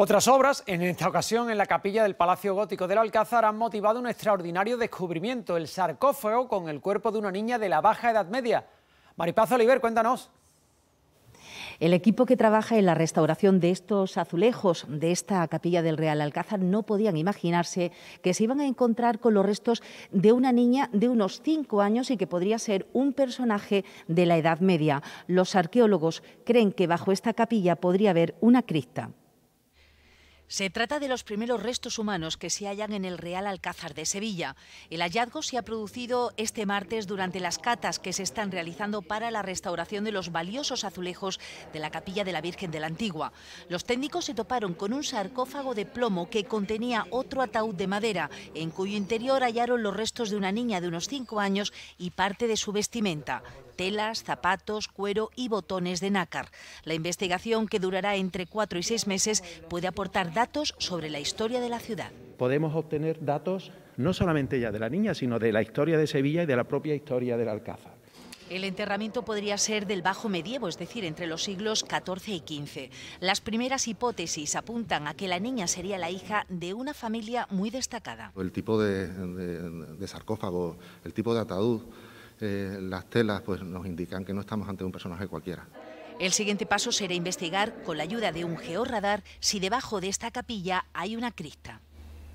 Otras obras, en esta ocasión en la capilla del Palacio Gótico del Alcázar, han motivado un extraordinario descubrimiento, el sarcófago con el cuerpo de una niña de la Baja Edad Media. Maripaz Oliver, cuéntanos. El equipo que trabaja en la restauración de estos azulejos de esta capilla del Real Alcázar no podían imaginarse que se iban a encontrar con los restos de una niña de unos 5 años y que podría ser un personaje de la Edad Media. Los arqueólogos creen que bajo esta capilla podría haber una cripta. Se trata de los primeros restos humanos que se hallan en el Real Alcázar de Sevilla. El hallazgo se ha producido este martes durante las catas que se están realizando para la restauración de los valiosos azulejos de la capilla de la Virgen de la Antigua. Los técnicos se toparon con un sarcófago de plomo que contenía otro ataúd de madera, en cuyo interior hallaron los restos de una niña de unos 5 años y parte de su vestimenta telas, zapatos, cuero y botones de nácar. La investigación, que durará entre cuatro y seis meses, puede aportar datos sobre la historia de la ciudad. Podemos obtener datos no solamente ya de la niña, sino de la historia de Sevilla y de la propia historia del Alcázar. El enterramiento podría ser del bajo medievo, es decir, entre los siglos XIV y XV. Las primeras hipótesis apuntan a que la niña sería la hija de una familia muy destacada. El tipo de, sarcófago, el tipo de ataúd, eh, las telas pues, nos indican que no estamos ante un personaje cualquiera. El siguiente paso será investigar, con la ayuda de un georradar, si debajo de esta capilla hay una crista.